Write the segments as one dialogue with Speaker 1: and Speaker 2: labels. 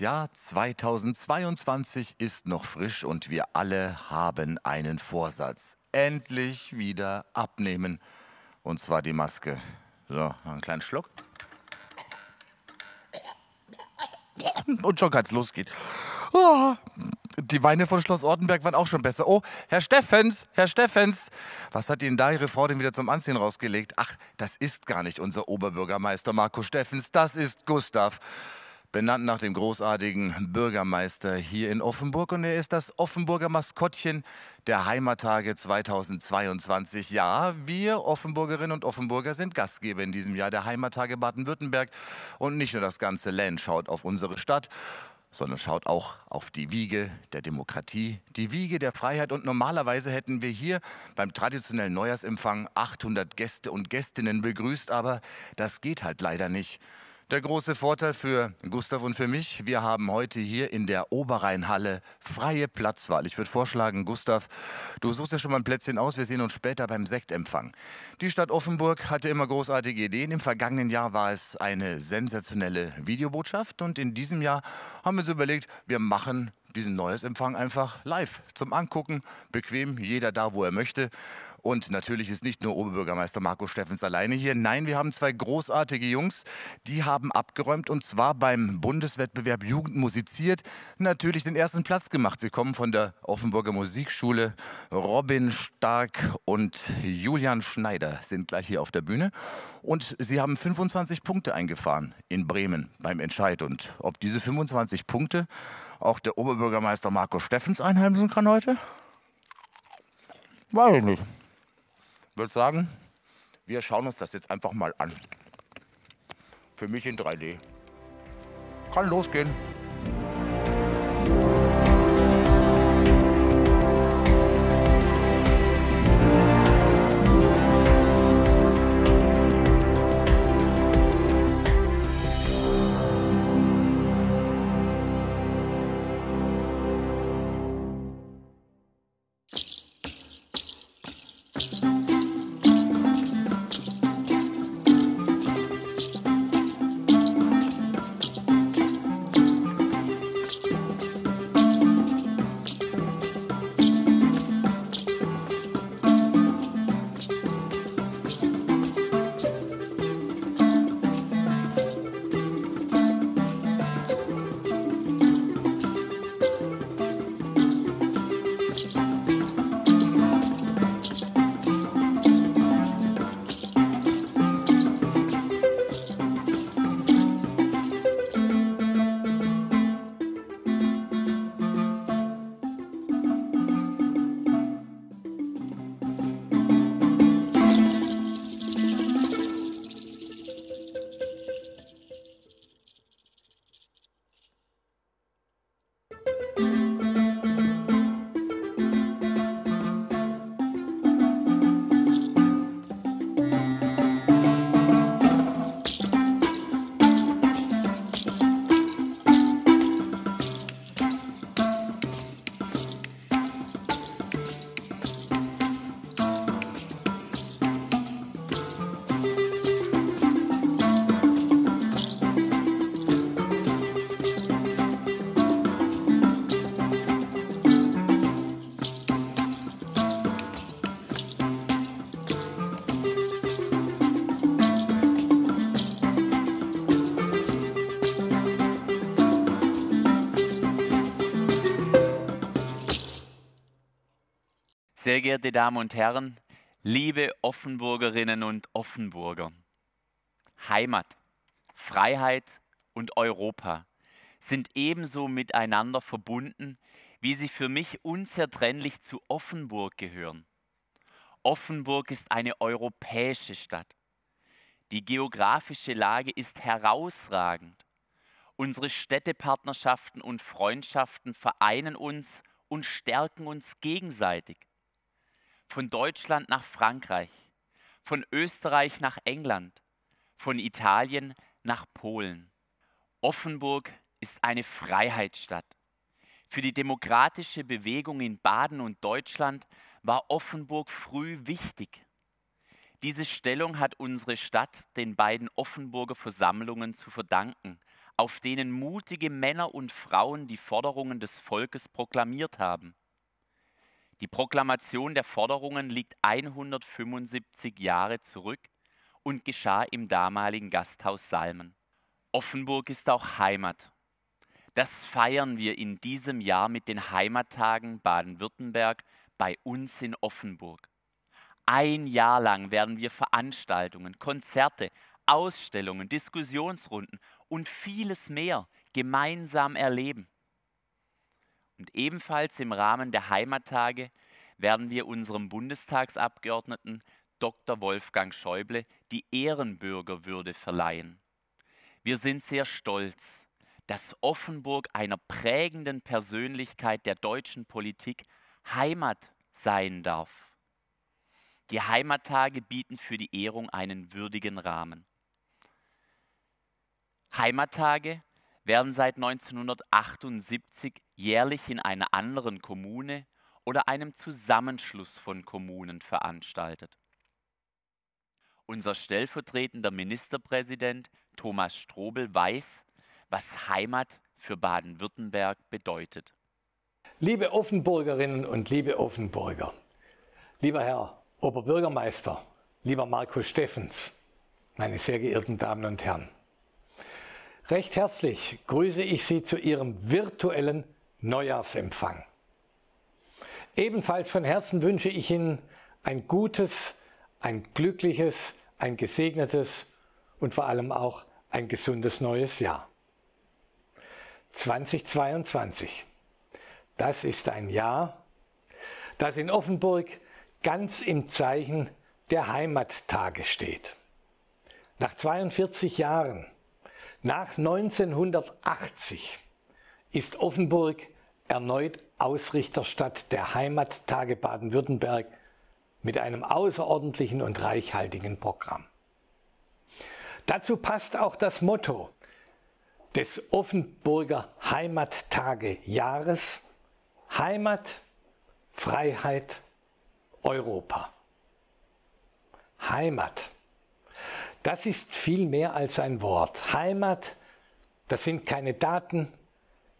Speaker 1: Jahr 2022 ist noch frisch und wir alle haben einen Vorsatz. Endlich wieder abnehmen. Und zwar die Maske. So, einen kleinen Schluck. Und schon kann es losgehen. Oh, die Weine von Schloss Ortenberg waren auch schon besser. Oh, Herr Steffens, Herr Steffens, was hat Ihnen da Ihre Frau denn wieder zum Anziehen rausgelegt? Ach, das ist gar nicht unser Oberbürgermeister Marco Steffens, das ist Gustav benannt nach dem großartigen Bürgermeister hier in Offenburg. Und er ist das Offenburger Maskottchen der Heimattage 2022. Ja, wir Offenburgerinnen und Offenburger sind Gastgeber in diesem Jahr der Heimattage Baden-Württemberg. Und nicht nur das ganze Land schaut auf unsere Stadt sondern schaut auch auf die Wiege der Demokratie, die Wiege der Freiheit. Und normalerweise hätten wir hier beim traditionellen Neujahrsempfang 800 Gäste und Gästinnen begrüßt, aber das geht halt leider nicht. Der große Vorteil für Gustav und für mich, wir haben heute hier in der Oberrheinhalle freie Platzwahl. Ich würde vorschlagen, Gustav, du suchst ja schon mal ein Plätzchen aus, wir sehen uns später beim Sektempfang. Die Stadt Offenburg hatte immer großartige Ideen. Im vergangenen Jahr war es eine sensationelle Videobotschaft und in diesem Jahr haben wir uns überlegt, wir machen diesen Neues Empfang einfach live zum Angucken, bequem, jeder da, wo er möchte. Und natürlich ist nicht nur Oberbürgermeister Marco Steffens alleine hier. Nein, wir haben zwei großartige Jungs, die haben abgeräumt und zwar beim Bundeswettbewerb Jugend musiziert natürlich den ersten Platz gemacht. Sie kommen von der Offenburger Musikschule. Robin Stark und Julian Schneider sind gleich hier auf der Bühne und sie haben 25 Punkte eingefahren in Bremen beim Entscheid. Und ob diese 25 Punkte auch der Oberbürgermeister Marco Steffens einheimsen kann heute? Weiß ich nicht würde sagen, wir schauen uns das jetzt einfach mal an. Für mich in 3D. Kann losgehen.
Speaker 2: Sehr geehrte Damen und Herren, liebe Offenburgerinnen und Offenburger, Heimat, Freiheit und Europa sind ebenso miteinander verbunden, wie sie für mich unzertrennlich zu Offenburg gehören. Offenburg ist eine europäische Stadt. Die geografische Lage ist herausragend. Unsere Städtepartnerschaften und Freundschaften vereinen uns und stärken uns gegenseitig von Deutschland nach Frankreich, von Österreich nach England, von Italien nach Polen. Offenburg ist eine Freiheitsstadt. Für die demokratische Bewegung in Baden und Deutschland war Offenburg früh wichtig. Diese Stellung hat unsere Stadt den beiden Offenburger Versammlungen zu verdanken, auf denen mutige Männer und Frauen die Forderungen des Volkes proklamiert haben. Die Proklamation der Forderungen liegt 175 Jahre zurück und geschah im damaligen Gasthaus Salmen. Offenburg ist auch Heimat. Das feiern wir in diesem Jahr mit den Heimattagen Baden-Württemberg bei uns in Offenburg. Ein Jahr lang werden wir Veranstaltungen, Konzerte, Ausstellungen, Diskussionsrunden und vieles mehr gemeinsam erleben. Und ebenfalls im Rahmen der Heimattage werden wir unserem Bundestagsabgeordneten Dr. Wolfgang Schäuble die Ehrenbürgerwürde verleihen. Wir sind sehr stolz, dass Offenburg einer prägenden Persönlichkeit der deutschen Politik Heimat sein darf. Die Heimattage bieten für die Ehrung einen würdigen Rahmen. Heimattage werden seit 1978 jährlich in einer anderen Kommune oder einem Zusammenschluss von Kommunen veranstaltet. Unser stellvertretender Ministerpräsident Thomas Strobel weiß, was Heimat für Baden-Württemberg bedeutet.
Speaker 3: Liebe Offenburgerinnen und liebe Offenburger, lieber Herr Oberbürgermeister, lieber Markus Steffens, meine sehr geehrten Damen und Herren, Recht herzlich grüße ich Sie zu Ihrem virtuellen Neujahrsempfang. Ebenfalls von Herzen wünsche ich Ihnen ein gutes, ein glückliches, ein gesegnetes und vor allem auch ein gesundes neues Jahr. 2022. Das ist ein Jahr, das in Offenburg ganz im Zeichen der Heimattage steht. Nach 42 Jahren nach 1980 ist Offenburg erneut Ausrichterstadt der Heimattage Baden-Württemberg mit einem außerordentlichen und reichhaltigen Programm. Dazu passt auch das Motto des Offenburger Heimattage-Jahres Heimat, Freiheit, Europa. Heimat. Das ist viel mehr als ein Wort. Heimat, das sind keine Daten,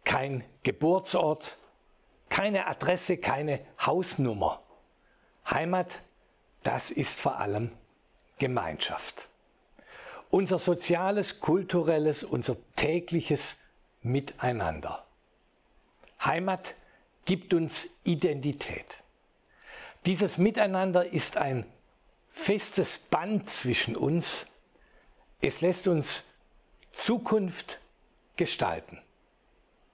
Speaker 3: kein Geburtsort, keine Adresse, keine Hausnummer. Heimat, das ist vor allem Gemeinschaft. Unser soziales, kulturelles, unser tägliches Miteinander. Heimat gibt uns Identität. Dieses Miteinander ist ein festes Band zwischen uns es lässt uns Zukunft gestalten.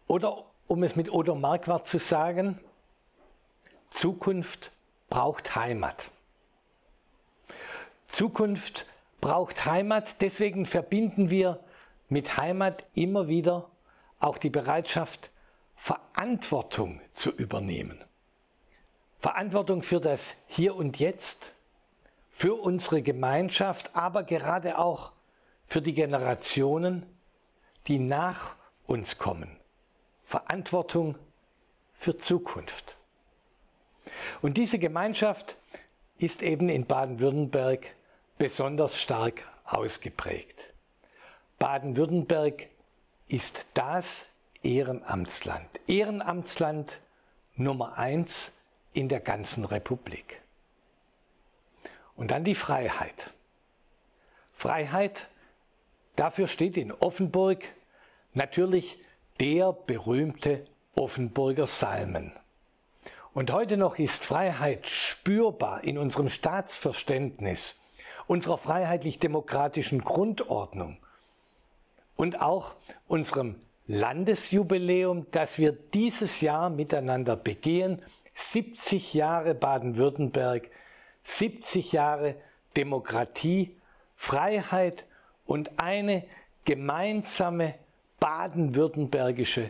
Speaker 3: Oder um es mit Odo Marquardt zu sagen, Zukunft braucht Heimat. Zukunft braucht Heimat, deswegen verbinden wir mit Heimat immer wieder auch die Bereitschaft, Verantwortung zu übernehmen. Verantwortung für das Hier und Jetzt, für unsere Gemeinschaft, aber gerade auch für die Generationen, die nach uns kommen. Verantwortung für Zukunft. Und diese Gemeinschaft ist eben in Baden-Württemberg besonders stark ausgeprägt. Baden-Württemberg ist das Ehrenamtsland. Ehrenamtsland Nummer eins in der ganzen Republik. Und dann die Freiheit. Freiheit Dafür steht in Offenburg natürlich der berühmte Offenburger Salmen. Und heute noch ist Freiheit spürbar in unserem Staatsverständnis, unserer freiheitlich-demokratischen Grundordnung und auch unserem Landesjubiläum, das wir dieses Jahr miteinander begehen. 70 Jahre Baden-Württemberg, 70 Jahre Demokratie, Freiheit und und eine gemeinsame baden-württembergische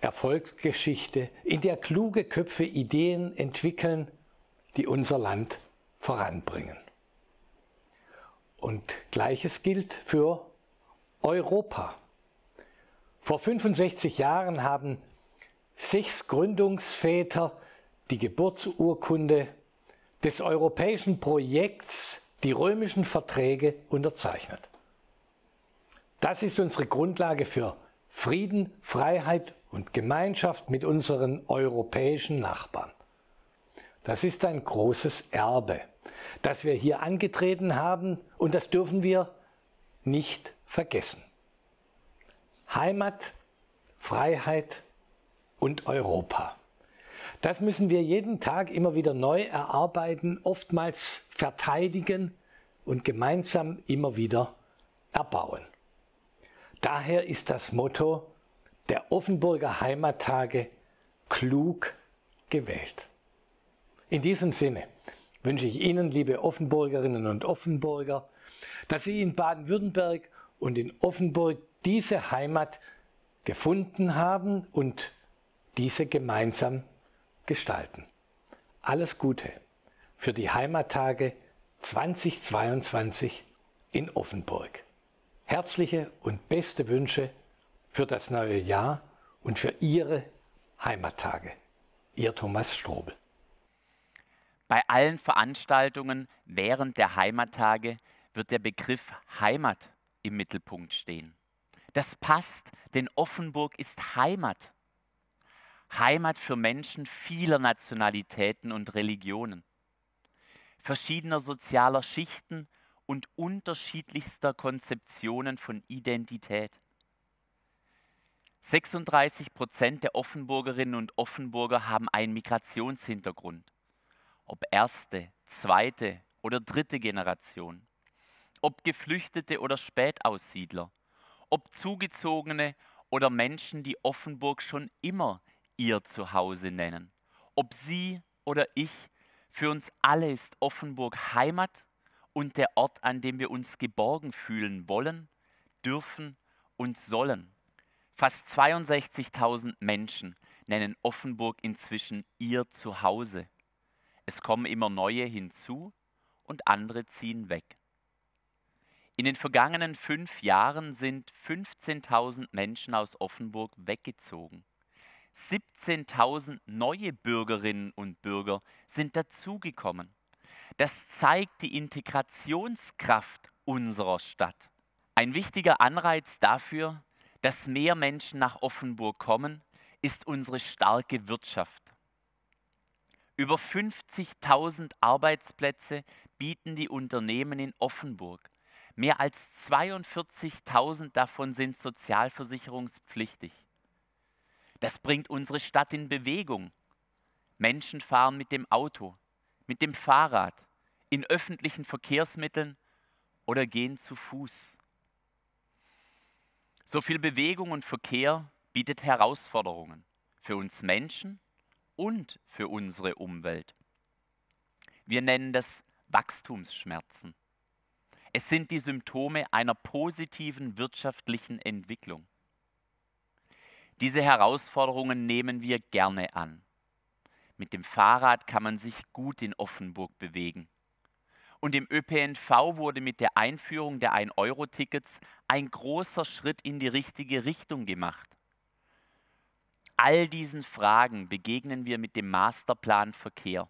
Speaker 3: Erfolgsgeschichte, in der kluge Köpfe Ideen entwickeln, die unser Land voranbringen. Und gleiches gilt für Europa. Vor 65 Jahren haben sechs Gründungsväter die Geburtsurkunde des europäischen Projekts, die römischen Verträge, unterzeichnet. Das ist unsere Grundlage für Frieden, Freiheit und Gemeinschaft mit unseren europäischen Nachbarn. Das ist ein großes Erbe, das wir hier angetreten haben und das dürfen wir nicht vergessen. Heimat, Freiheit und Europa. Das müssen wir jeden Tag immer wieder neu erarbeiten, oftmals verteidigen und gemeinsam immer wieder erbauen. Daher ist das Motto der Offenburger Heimattage klug gewählt. In diesem Sinne wünsche ich Ihnen, liebe Offenburgerinnen und Offenburger, dass Sie in Baden-Württemberg und in Offenburg diese Heimat gefunden haben und diese gemeinsam gestalten. Alles Gute für die Heimattage 2022 in Offenburg herzliche und beste Wünsche für das neue Jahr und für Ihre Heimattage. Ihr Thomas Strobel.
Speaker 2: Bei allen Veranstaltungen während der Heimattage wird der Begriff Heimat im Mittelpunkt stehen. Das passt, denn Offenburg ist Heimat. Heimat für Menschen vieler Nationalitäten und Religionen, verschiedener sozialer Schichten, und unterschiedlichster Konzeptionen von Identität. 36 Prozent der Offenburgerinnen und Offenburger haben einen Migrationshintergrund. Ob erste, zweite oder dritte Generation. Ob Geflüchtete oder Spätaussiedler. Ob Zugezogene oder Menschen, die Offenburg schon immer ihr Zuhause nennen. Ob sie oder ich, für uns alle ist Offenburg Heimat und der Ort, an dem wir uns geborgen fühlen wollen, dürfen und sollen. Fast 62.000 Menschen nennen Offenburg inzwischen ihr Zuhause. Es kommen immer neue hinzu und andere ziehen weg. In den vergangenen fünf Jahren sind 15.000 Menschen aus Offenburg weggezogen. 17.000 neue Bürgerinnen und Bürger sind dazugekommen. Das zeigt die Integrationskraft unserer Stadt. Ein wichtiger Anreiz dafür, dass mehr Menschen nach Offenburg kommen, ist unsere starke Wirtschaft. Über 50.000 Arbeitsplätze bieten die Unternehmen in Offenburg. Mehr als 42.000 davon sind sozialversicherungspflichtig. Das bringt unsere Stadt in Bewegung. Menschen fahren mit dem Auto, mit dem Fahrrad, in öffentlichen Verkehrsmitteln oder gehen zu Fuß. So viel Bewegung und Verkehr bietet Herausforderungen für uns Menschen und für unsere Umwelt. Wir nennen das Wachstumsschmerzen. Es sind die Symptome einer positiven wirtschaftlichen Entwicklung. Diese Herausforderungen nehmen wir gerne an. Mit dem Fahrrad kann man sich gut in Offenburg bewegen. Und im ÖPNV wurde mit der Einführung der 1-Euro-Tickets ein großer Schritt in die richtige Richtung gemacht. All diesen Fragen begegnen wir mit dem Masterplan Verkehr.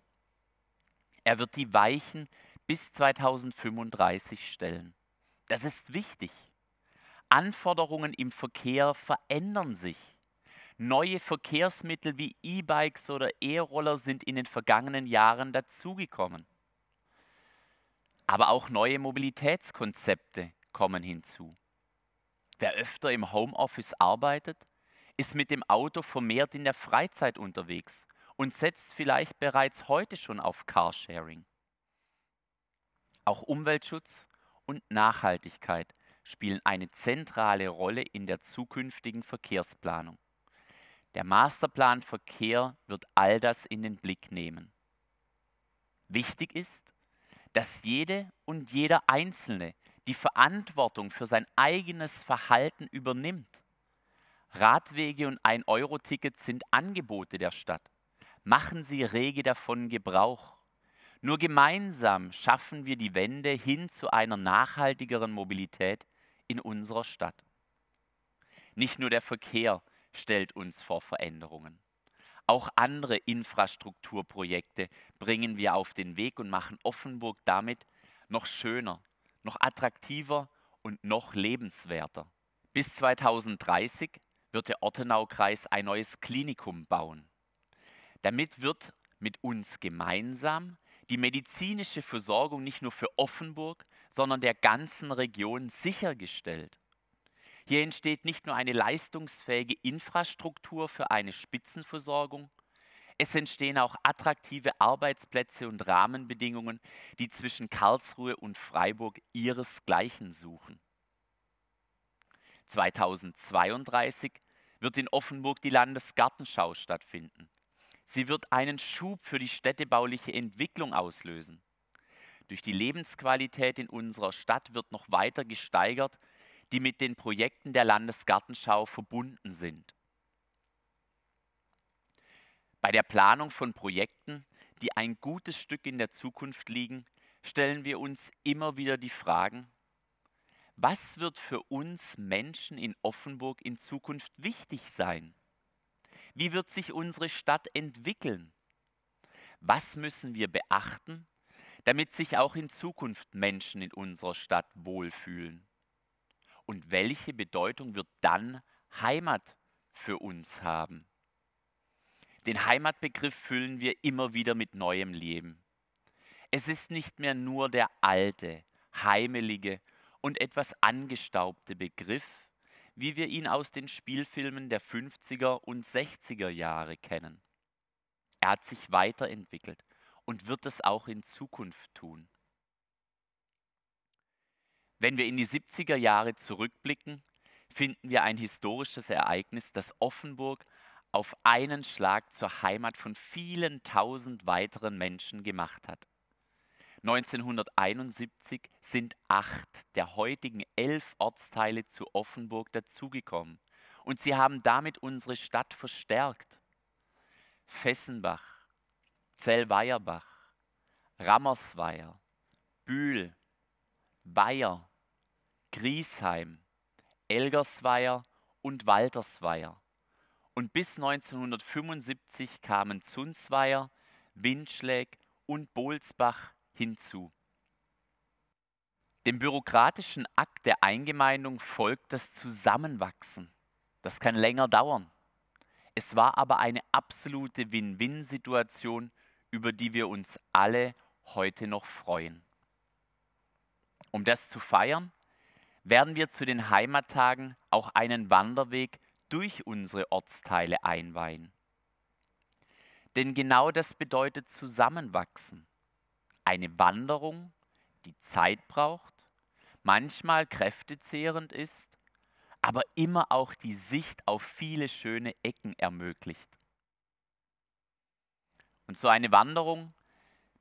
Speaker 2: Er wird die Weichen bis 2035 stellen. Das ist wichtig. Anforderungen im Verkehr verändern sich. Neue Verkehrsmittel wie E-Bikes oder E-Roller sind in den vergangenen Jahren dazugekommen. Aber auch neue Mobilitätskonzepte kommen hinzu. Wer öfter im Homeoffice arbeitet, ist mit dem Auto vermehrt in der Freizeit unterwegs und setzt vielleicht bereits heute schon auf Carsharing. Auch Umweltschutz und Nachhaltigkeit spielen eine zentrale Rolle in der zukünftigen Verkehrsplanung. Der Masterplan Verkehr wird all das in den Blick nehmen. Wichtig ist, dass jede und jeder Einzelne die Verantwortung für sein eigenes Verhalten übernimmt. Radwege und 1-Euro-Tickets sind Angebote der Stadt. Machen Sie rege davon Gebrauch. Nur gemeinsam schaffen wir die Wende hin zu einer nachhaltigeren Mobilität in unserer Stadt. Nicht nur der Verkehr stellt uns vor Veränderungen. Auch andere Infrastrukturprojekte bringen wir auf den Weg und machen Offenburg damit noch schöner, noch attraktiver und noch lebenswerter. Bis 2030 wird der Ortenaukreis ein neues Klinikum bauen. Damit wird mit uns gemeinsam die medizinische Versorgung nicht nur für Offenburg, sondern der ganzen Region sichergestellt. Hier entsteht nicht nur eine leistungsfähige Infrastruktur für eine Spitzenversorgung, es entstehen auch attraktive Arbeitsplätze und Rahmenbedingungen, die zwischen Karlsruhe und Freiburg ihresgleichen suchen. 2032 wird in Offenburg die Landesgartenschau stattfinden. Sie wird einen Schub für die städtebauliche Entwicklung auslösen. Durch die Lebensqualität in unserer Stadt wird noch weiter gesteigert die mit den Projekten der Landesgartenschau verbunden sind. Bei der Planung von Projekten, die ein gutes Stück in der Zukunft liegen, stellen wir uns immer wieder die Fragen, was wird für uns Menschen in Offenburg in Zukunft wichtig sein? Wie wird sich unsere Stadt entwickeln? Was müssen wir beachten, damit sich auch in Zukunft Menschen in unserer Stadt wohlfühlen? und welche Bedeutung wird dann Heimat für uns haben? Den Heimatbegriff füllen wir immer wieder mit neuem Leben. Es ist nicht mehr nur der alte, heimelige und etwas angestaubte Begriff, wie wir ihn aus den Spielfilmen der 50er und 60er Jahre kennen. Er hat sich weiterentwickelt und wird es auch in Zukunft tun. Wenn wir in die 70er Jahre zurückblicken, finden wir ein historisches Ereignis, das Offenburg auf einen Schlag zur Heimat von vielen tausend weiteren Menschen gemacht hat. 1971 sind acht der heutigen elf Ortsteile zu Offenburg dazugekommen und sie haben damit unsere Stadt verstärkt. Fessenbach, Zellweierbach, Rammersweier, Bühl, Weiher, Griesheim, Elgersweier und Waltersweier. Und bis 1975 kamen Zunzweier, Windschläg und Bolsbach hinzu. Dem bürokratischen Akt der Eingemeindung folgt das Zusammenwachsen. Das kann länger dauern. Es war aber eine absolute Win-Win-Situation, über die wir uns alle heute noch freuen. Um das zu feiern, werden wir zu den Heimattagen auch einen Wanderweg durch unsere Ortsteile einweihen. Denn genau das bedeutet Zusammenwachsen. Eine Wanderung, die Zeit braucht, manchmal kräftezehrend ist, aber immer auch die Sicht auf viele schöne Ecken ermöglicht. Und so eine Wanderung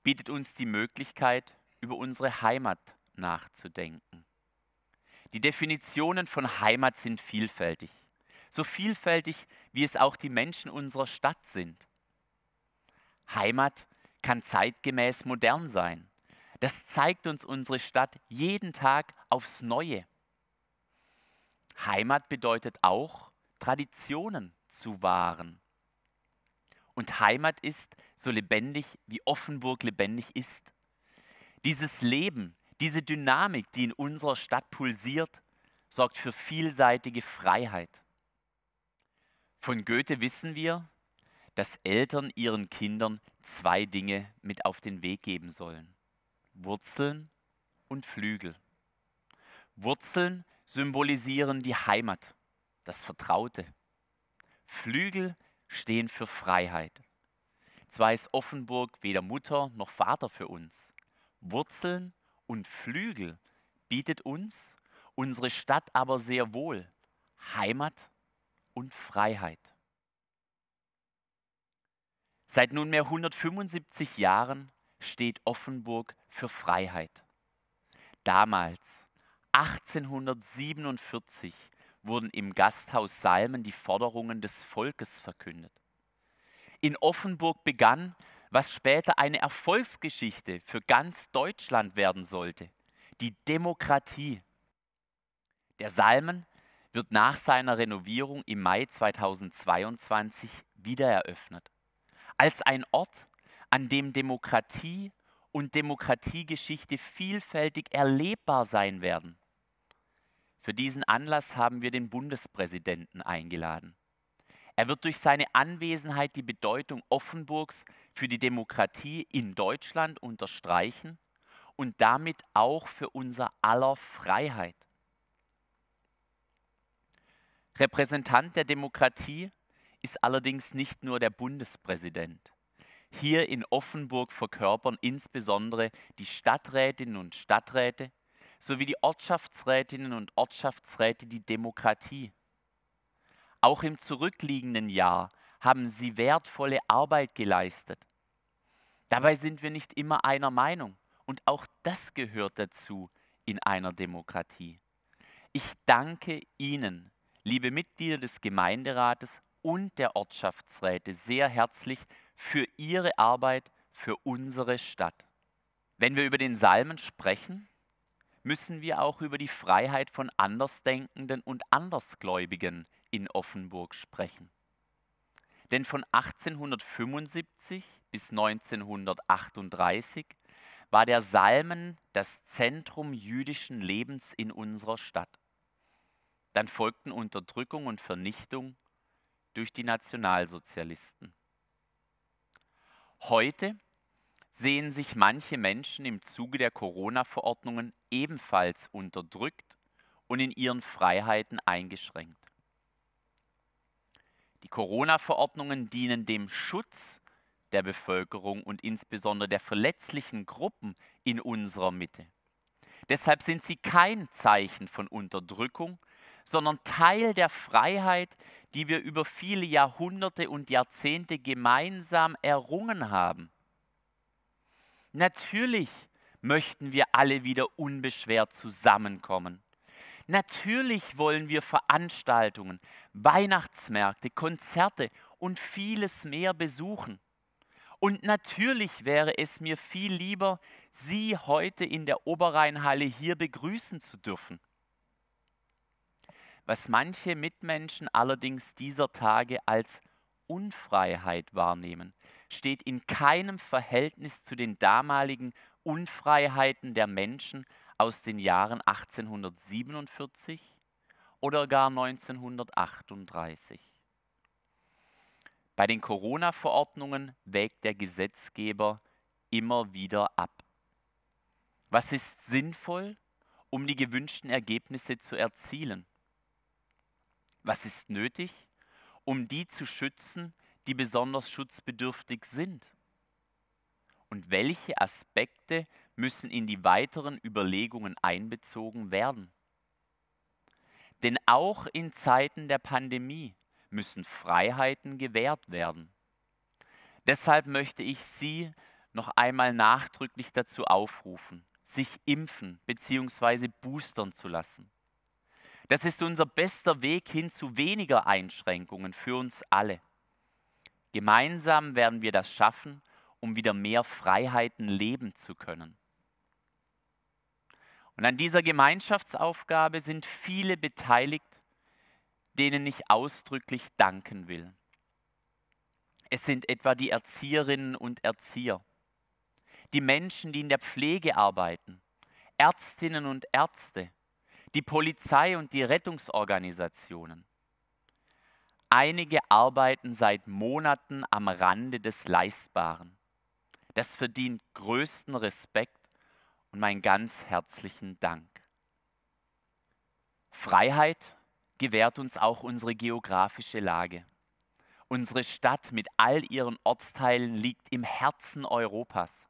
Speaker 2: bietet uns die Möglichkeit, über unsere Heimat nachzudenken. Die Definitionen von Heimat sind vielfältig, so vielfältig, wie es auch die Menschen unserer Stadt sind. Heimat kann zeitgemäß modern sein. Das zeigt uns unsere Stadt jeden Tag aufs Neue. Heimat bedeutet auch, Traditionen zu wahren. Und Heimat ist so lebendig, wie Offenburg lebendig ist. Dieses Leben, diese Dynamik, die in unserer Stadt pulsiert, sorgt für vielseitige Freiheit. Von Goethe wissen wir, dass Eltern ihren Kindern zwei Dinge mit auf den Weg geben sollen. Wurzeln und Flügel. Wurzeln symbolisieren die Heimat, das Vertraute. Flügel stehen für Freiheit. Zwar ist Offenburg weder Mutter noch Vater für uns. Wurzeln und Flügel bietet uns unsere Stadt aber sehr wohl Heimat und Freiheit. Seit nunmehr 175 Jahren steht Offenburg für Freiheit. Damals, 1847, wurden im Gasthaus Salmen die Forderungen des Volkes verkündet. In Offenburg begann was später eine Erfolgsgeschichte für ganz Deutschland werden sollte, die Demokratie. Der Salmen wird nach seiner Renovierung im Mai 2022 wiedereröffnet, als ein Ort, an dem Demokratie und Demokratiegeschichte vielfältig erlebbar sein werden. Für diesen Anlass haben wir den Bundespräsidenten eingeladen. Er wird durch seine Anwesenheit die Bedeutung Offenburgs für die Demokratie in Deutschland unterstreichen und damit auch für unser aller Freiheit. Repräsentant der Demokratie ist allerdings nicht nur der Bundespräsident. Hier in Offenburg verkörpern insbesondere die Stadträtinnen und Stadträte sowie die Ortschaftsrätinnen und Ortschaftsräte die Demokratie. Auch im zurückliegenden Jahr haben sie wertvolle Arbeit geleistet. Dabei sind wir nicht immer einer Meinung und auch das gehört dazu in einer Demokratie. Ich danke Ihnen, liebe Mitglieder des Gemeinderates und der Ortschaftsräte, sehr herzlich für Ihre Arbeit für unsere Stadt. Wenn wir über den Salmen sprechen, müssen wir auch über die Freiheit von Andersdenkenden und Andersgläubigen in Offenburg sprechen. Denn von 1875 bis 1938 war der Salmen das Zentrum jüdischen Lebens in unserer Stadt. Dann folgten Unterdrückung und Vernichtung durch die Nationalsozialisten. Heute sehen sich manche Menschen im Zuge der Corona-Verordnungen ebenfalls unterdrückt und in ihren Freiheiten eingeschränkt. Die Corona-Verordnungen dienen dem Schutz der Bevölkerung und insbesondere der verletzlichen Gruppen in unserer Mitte. Deshalb sind sie kein Zeichen von Unterdrückung, sondern Teil der Freiheit, die wir über viele Jahrhunderte und Jahrzehnte gemeinsam errungen haben. Natürlich möchten wir alle wieder unbeschwert zusammenkommen. Natürlich wollen wir Veranstaltungen, Weihnachtsmärkte, Konzerte und vieles mehr besuchen. Und natürlich wäre es mir viel lieber, Sie heute in der Oberrheinhalle hier begrüßen zu dürfen. Was manche Mitmenschen allerdings dieser Tage als Unfreiheit wahrnehmen, steht in keinem Verhältnis zu den damaligen Unfreiheiten der Menschen aus den Jahren 1847 oder gar 1938. Bei den Corona-Verordnungen wägt der Gesetzgeber immer wieder ab. Was ist sinnvoll, um die gewünschten Ergebnisse zu erzielen? Was ist nötig, um die zu schützen, die besonders schutzbedürftig sind? Und welche Aspekte müssen in die weiteren Überlegungen einbezogen werden. Denn auch in Zeiten der Pandemie müssen Freiheiten gewährt werden. Deshalb möchte ich Sie noch einmal nachdrücklich dazu aufrufen, sich impfen bzw. boostern zu lassen. Das ist unser bester Weg hin zu weniger Einschränkungen für uns alle. Gemeinsam werden wir das schaffen, um wieder mehr Freiheiten leben zu können. Und an dieser Gemeinschaftsaufgabe sind viele beteiligt, denen ich ausdrücklich danken will. Es sind etwa die Erzieherinnen und Erzieher, die Menschen, die in der Pflege arbeiten, Ärztinnen und Ärzte, die Polizei und die Rettungsorganisationen. Einige arbeiten seit Monaten am Rande des Leistbaren. Das verdient größten Respekt und meinen ganz herzlichen Dank. Freiheit gewährt uns auch unsere geografische Lage. Unsere Stadt mit all ihren Ortsteilen liegt im Herzen Europas.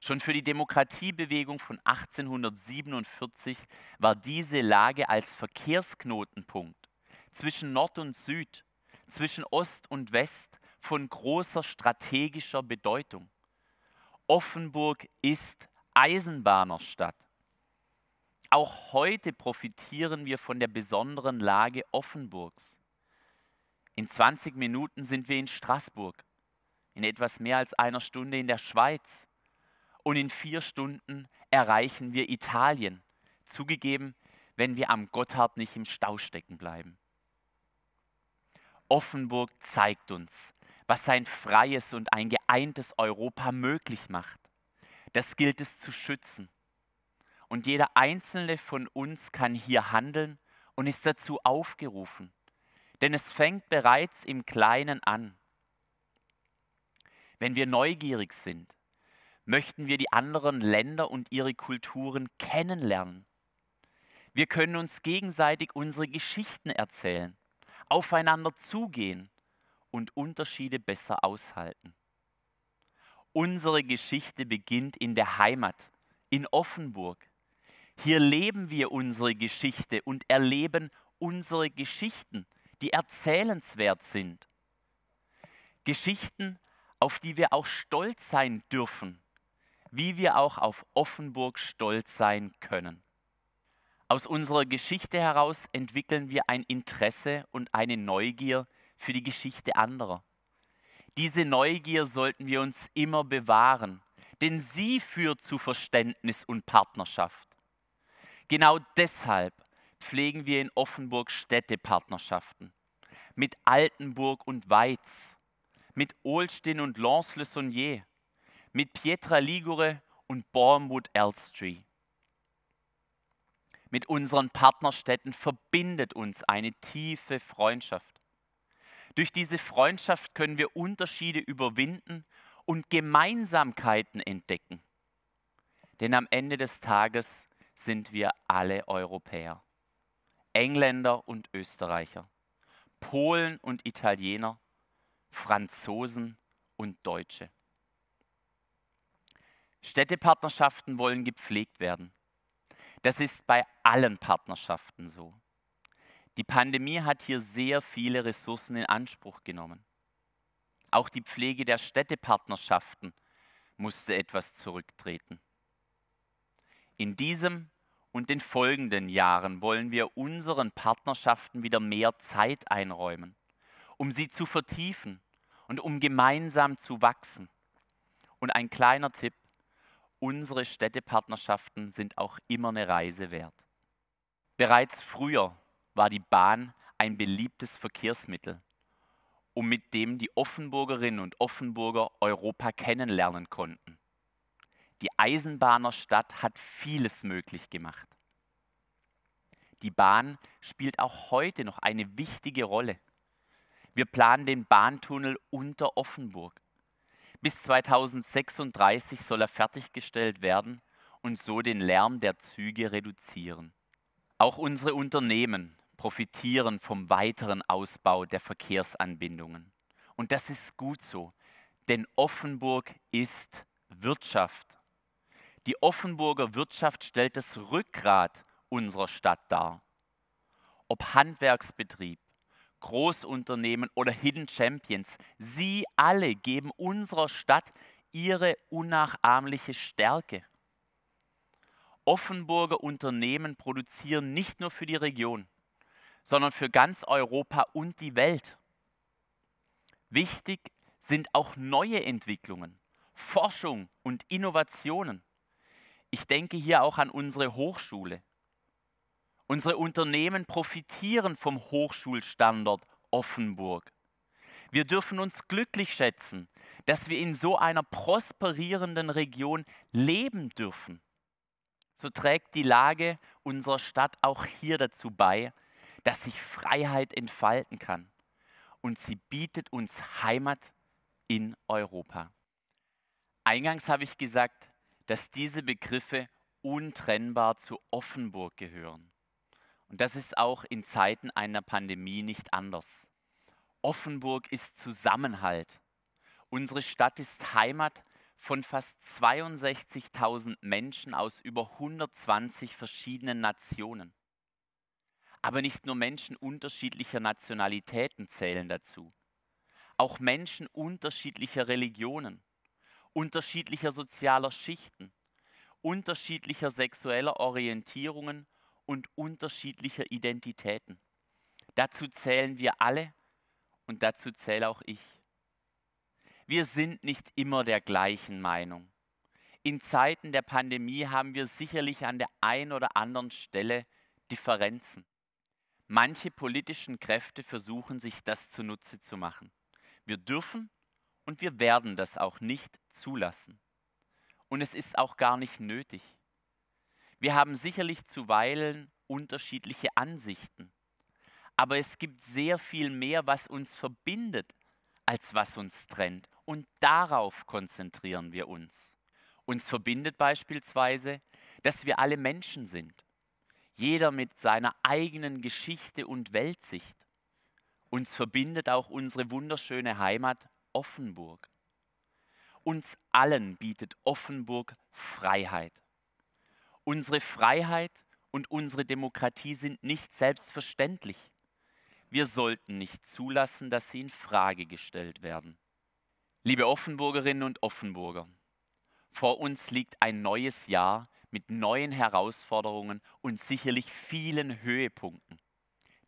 Speaker 2: Schon für die Demokratiebewegung von 1847 war diese Lage als Verkehrsknotenpunkt zwischen Nord und Süd, zwischen Ost und West von großer strategischer Bedeutung. Offenburg ist Eisenbahnerstadt. Auch heute profitieren wir von der besonderen Lage Offenburgs. In 20 Minuten sind wir in Straßburg, in etwas mehr als einer Stunde in der Schweiz und in vier Stunden erreichen wir Italien. Zugegeben, wenn wir am Gotthard nicht im Stau stecken bleiben. Offenburg zeigt uns, was ein freies und ein geeintes Europa möglich macht. Das gilt es zu schützen. Und jeder einzelne von uns kann hier handeln und ist dazu aufgerufen. Denn es fängt bereits im Kleinen an. Wenn wir neugierig sind, möchten wir die anderen Länder und ihre Kulturen kennenlernen. Wir können uns gegenseitig unsere Geschichten erzählen, aufeinander zugehen und Unterschiede besser aushalten. Unsere Geschichte beginnt in der Heimat, in Offenburg. Hier leben wir unsere Geschichte und erleben unsere Geschichten, die erzählenswert sind. Geschichten, auf die wir auch stolz sein dürfen, wie wir auch auf Offenburg stolz sein können. Aus unserer Geschichte heraus entwickeln wir ein Interesse und eine Neugier für die Geschichte anderer. Diese Neugier sollten wir uns immer bewahren, denn sie führt zu Verständnis und Partnerschaft. Genau deshalb pflegen wir in Offenburg Städtepartnerschaften mit Altenburg und Weiz, mit Olstin und Lens-le-Saunier, mit Pietra Ligure und Bournemouth Elstree. Mit unseren Partnerstädten verbindet uns eine tiefe Freundschaft. Durch diese Freundschaft können wir Unterschiede überwinden und Gemeinsamkeiten entdecken. Denn am Ende des Tages sind wir alle Europäer. Engländer und Österreicher, Polen und Italiener, Franzosen und Deutsche. Städtepartnerschaften wollen gepflegt werden. Das ist bei allen Partnerschaften so. Die Pandemie hat hier sehr viele Ressourcen in Anspruch genommen. Auch die Pflege der Städtepartnerschaften musste etwas zurücktreten. In diesem und den folgenden Jahren wollen wir unseren Partnerschaften wieder mehr Zeit einräumen, um sie zu vertiefen und um gemeinsam zu wachsen. Und ein kleiner Tipp, unsere Städtepartnerschaften sind auch immer eine Reise wert. Bereits früher war die Bahn ein beliebtes Verkehrsmittel, um mit dem die Offenburgerinnen und Offenburger Europa kennenlernen konnten. Die Eisenbahnerstadt hat vieles möglich gemacht. Die Bahn spielt auch heute noch eine wichtige Rolle. Wir planen den Bahntunnel unter Offenburg. Bis 2036 soll er fertiggestellt werden und so den Lärm der Züge reduzieren. Auch unsere Unternehmen profitieren vom weiteren Ausbau der Verkehrsanbindungen. Und das ist gut so, denn Offenburg ist Wirtschaft. Die Offenburger Wirtschaft stellt das Rückgrat unserer Stadt dar. Ob Handwerksbetrieb, Großunternehmen oder Hidden Champions, sie alle geben unserer Stadt ihre unnachahmliche Stärke. Offenburger Unternehmen produzieren nicht nur für die Region, sondern für ganz Europa und die Welt. Wichtig sind auch neue Entwicklungen, Forschung und Innovationen. Ich denke hier auch an unsere Hochschule. Unsere Unternehmen profitieren vom Hochschulstandort Offenburg. Wir dürfen uns glücklich schätzen, dass wir in so einer prosperierenden Region leben dürfen. So trägt die Lage unserer Stadt auch hier dazu bei, dass sich Freiheit entfalten kann. Und sie bietet uns Heimat in Europa. Eingangs habe ich gesagt, dass diese Begriffe untrennbar zu Offenburg gehören. Und das ist auch in Zeiten einer Pandemie nicht anders. Offenburg ist Zusammenhalt. Unsere Stadt ist Heimat von fast 62.000 Menschen aus über 120 verschiedenen Nationen. Aber nicht nur Menschen unterschiedlicher Nationalitäten zählen dazu. Auch Menschen unterschiedlicher Religionen, unterschiedlicher sozialer Schichten, unterschiedlicher sexueller Orientierungen und unterschiedlicher Identitäten. Dazu zählen wir alle und dazu zähle auch ich. Wir sind nicht immer der gleichen Meinung. In Zeiten der Pandemie haben wir sicherlich an der einen oder anderen Stelle Differenzen. Manche politischen Kräfte versuchen sich das zunutze zu machen. Wir dürfen und wir werden das auch nicht zulassen. Und es ist auch gar nicht nötig. Wir haben sicherlich zuweilen unterschiedliche Ansichten. Aber es gibt sehr viel mehr, was uns verbindet, als was uns trennt. Und darauf konzentrieren wir uns. Uns verbindet beispielsweise, dass wir alle Menschen sind jeder mit seiner eigenen Geschichte und Weltsicht. Uns verbindet auch unsere wunderschöne Heimat Offenburg. Uns allen bietet Offenburg Freiheit. Unsere Freiheit und unsere Demokratie sind nicht selbstverständlich. Wir sollten nicht zulassen, dass sie in Frage gestellt werden. Liebe Offenburgerinnen und Offenburger, vor uns liegt ein neues Jahr mit neuen Herausforderungen und sicherlich vielen Höhepunkten.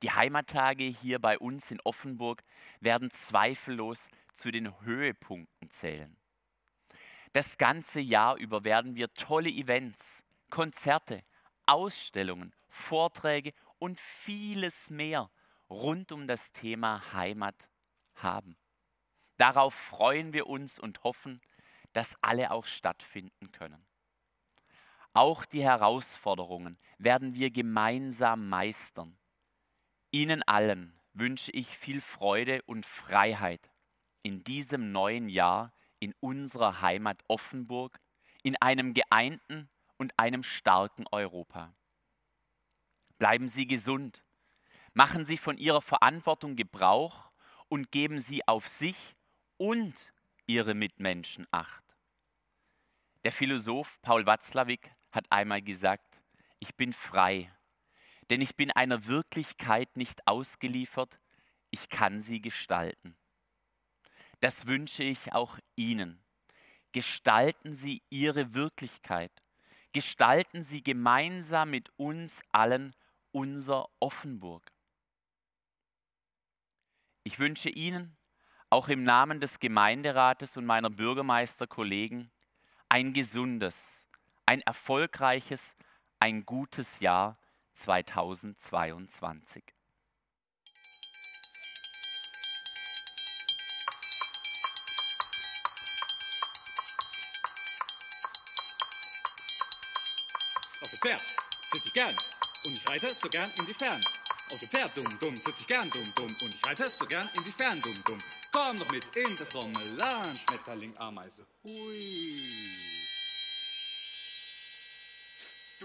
Speaker 2: Die Heimattage hier bei uns in Offenburg werden zweifellos zu den Höhepunkten zählen. Das ganze Jahr über werden wir tolle Events, Konzerte, Ausstellungen, Vorträge und vieles mehr rund um das Thema Heimat haben. Darauf freuen wir uns und hoffen, dass alle auch stattfinden können. Auch die Herausforderungen werden wir gemeinsam meistern. Ihnen allen wünsche ich viel Freude und Freiheit in diesem neuen Jahr in unserer Heimat Offenburg, in einem geeinten und einem starken Europa. Bleiben Sie gesund, machen Sie von Ihrer Verantwortung Gebrauch und geben Sie auf sich und Ihre Mitmenschen Acht. Der Philosoph Paul Watzlawick hat einmal gesagt, ich bin frei, denn ich bin einer Wirklichkeit nicht ausgeliefert, ich kann sie gestalten. Das wünsche ich auch Ihnen. Gestalten Sie Ihre Wirklichkeit. Gestalten Sie gemeinsam mit uns allen unser Offenburg. Ich wünsche Ihnen, auch im Namen des Gemeinderates und meiner Bürgermeisterkollegen, ein gesundes, ein erfolgreiches, ein gutes Jahr 2022.
Speaker 3: Auf dem Pferd sitze ich gern und ich reite so gern in die Ferne. Auf dem Pferd dumm dumm sitze ich gern dumm dumm und ich reite so gern in die Ferne dumm dumm. Komm doch mit in das Trommelan, Schmetterling, Ameise, hui. ド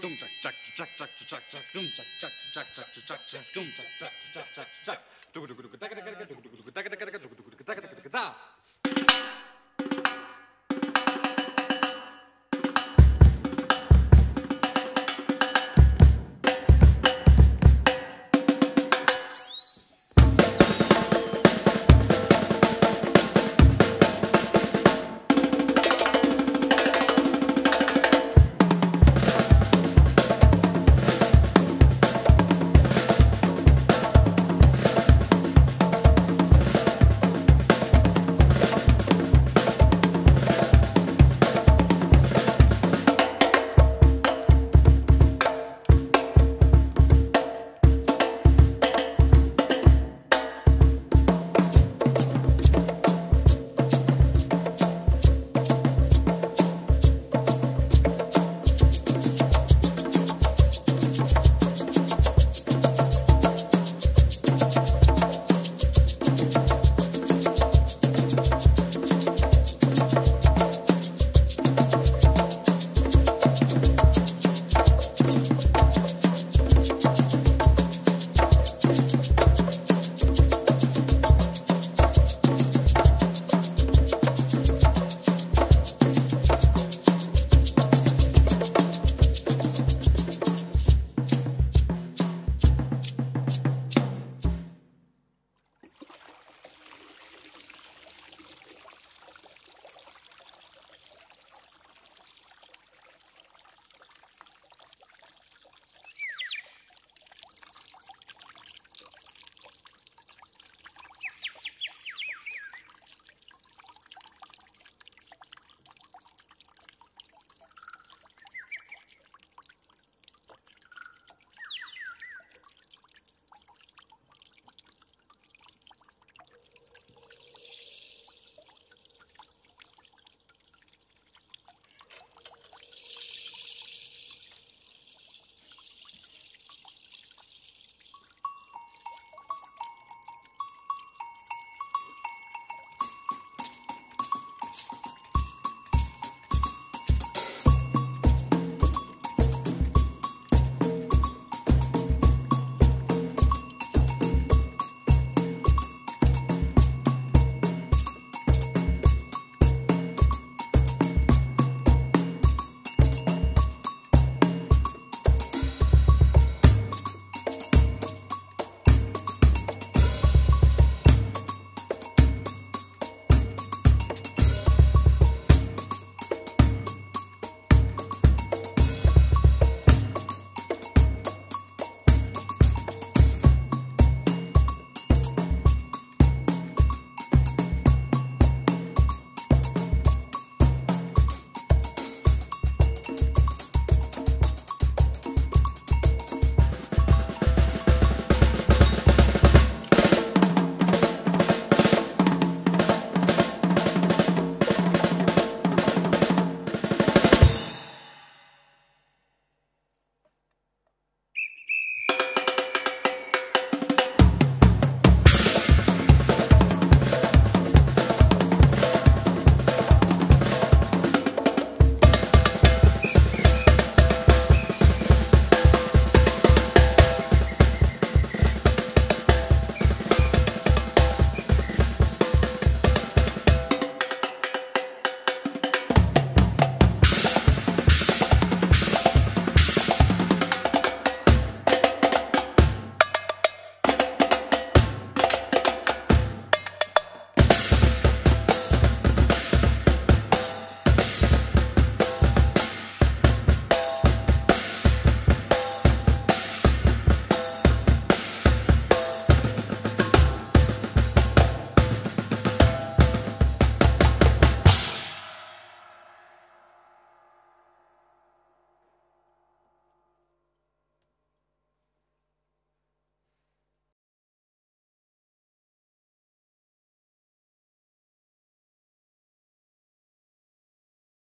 Speaker 3: クドクド
Speaker 1: クダカダカダカドクドクドクダカダカダカドクドクダカダカダカダ